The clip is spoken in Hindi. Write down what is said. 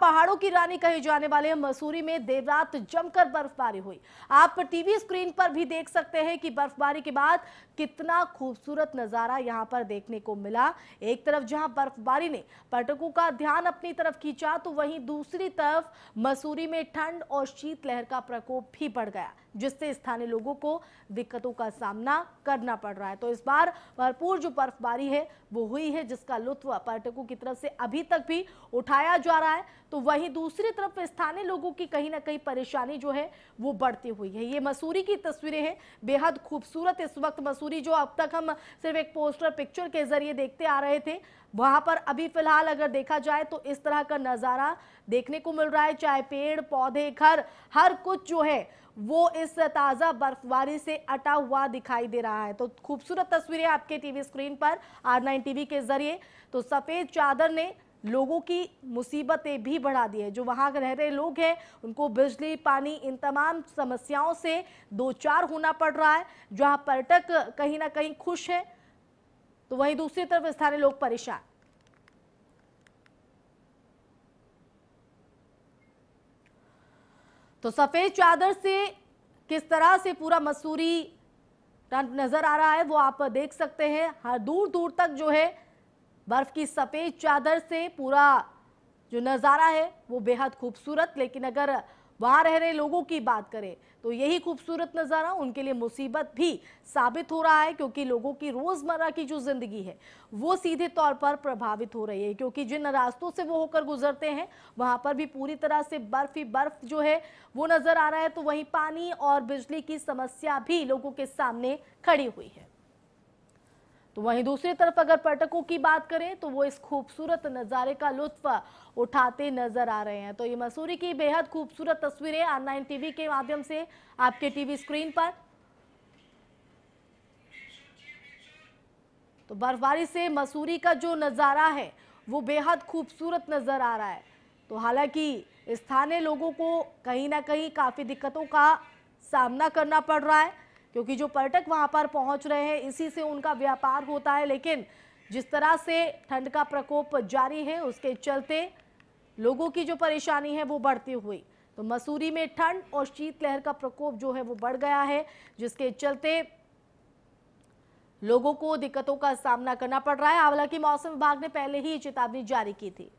पहाड़ों की रानी कहे जाने वाले मसूरी में देर रात जमकर बर्फबारी हुई आप टीवी स्क्रीन पर भी देख सकते हैं कि बर्फबारी के बाद कितना खूबसूरत नज़ारा यहां पर देखने को मिला एक तरफ जहां बर्फबारी ने पर्यटकों का ध्यान अपनी तरफ खींचा तो वहीं दूसरी तरफ मसूरी में ठंड और शीतलहर का प्रकोप भी बढ़ गया जिससे स्थानीय लोगों को दिक्कतों का सामना करना पड़ रहा है तो इस बार भरपूर जो बर्फबारी है वो हुई है जिसका लुत्फ पर्यटकों की तरफ से अभी तक भी उठाया जा रहा है तो वहीं दूसरी तरफ स्थानीय लोगों की कहीं ना कहीं परेशानी जो है वो बढ़ती हुई है ये मसूरी की तस्वीरें हैं बेहद खूबसूरत इस वक्त मसूरी जो अब तक हम सिर्फ एक पोस्टर पिक्चर के जरिए देखते आ रहे थे वहाँ पर अभी फिलहाल अगर देखा जाए तो इस तरह का नज़ारा देखने को मिल रहा है चाहे पेड़ पौधे घर हर कुछ जो है वो इस ताज़ा बर्फबारी से अटा हुआ दिखाई दे रहा है तो खूबसूरत तस्वीरें आपके टीवी स्क्रीन पर आर नाइन टीवी के जरिए तो सफ़ेद चादर ने लोगों की मुसीबतें भी बढ़ा दी है जो वहाँ रह रहे लोग हैं उनको बिजली पानी इन तमाम समस्याओं से दो चार होना पड़ रहा है जहाँ पर्यटक कहीं ना कहीं खुश हैं तो वहीं दूसरी तरफ स्थानीय लोग परेशान तो सफ़ेद चादर से किस तरह से पूरा मसूरी नज़र आ रहा है वो आप देख सकते हैं हर हाँ, दूर दूर तक जो है बर्फ की सफ़ेद चादर से पूरा जो नज़ारा है वो बेहद खूबसूरत लेकिन अगर वहाँ रह रहे लोगों की बात करें तो यही खूबसूरत नज़ारा उनके लिए मुसीबत भी साबित हो रहा है क्योंकि लोगों की रोज़मर्रा की जो ज़िंदगी है वो सीधे तौर पर प्रभावित हो रही है क्योंकि जिन रास्तों से वो होकर गुजरते हैं वहाँ पर भी पूरी तरह से बर्फ ही बर्फ जो है वो नज़र आ रहा है तो वहीं पानी और बिजली की समस्या भी लोगों के सामने खड़ी हुई है तो वहीं दूसरी तरफ अगर पर्यटकों की बात करें तो वो इस खूबसूरत नज़ारे का लुत्फ उठाते नजर आ रहे हैं तो ये मसूरी की बेहद खूबसूरत तस्वीरें ऑनलाइन टीवी के माध्यम से आपके टीवी स्क्रीन पर तो बर्फबारी से मसूरी का जो नज़ारा है वो बेहद खूबसूरत नज़र आ रहा है तो हालांकि स्थानीय लोगों को कहीं ना कहीं काफ़ी दिक्कतों का सामना करना पड़ रहा है क्योंकि जो पर्यटक वहाँ पर पहुँच रहे हैं इसी से उनका व्यापार होता है लेकिन जिस तरह से ठंड का प्रकोप जारी है उसके चलते लोगों की जो परेशानी है वो बढ़ती हुई तो मसूरी में ठंड और शीतलहर का प्रकोप जो है वो बढ़ गया है जिसके चलते लोगों को दिक्कतों का सामना करना पड़ रहा है हालांकि मौसम विभाग ने पहले ही चेतावनी जारी की थी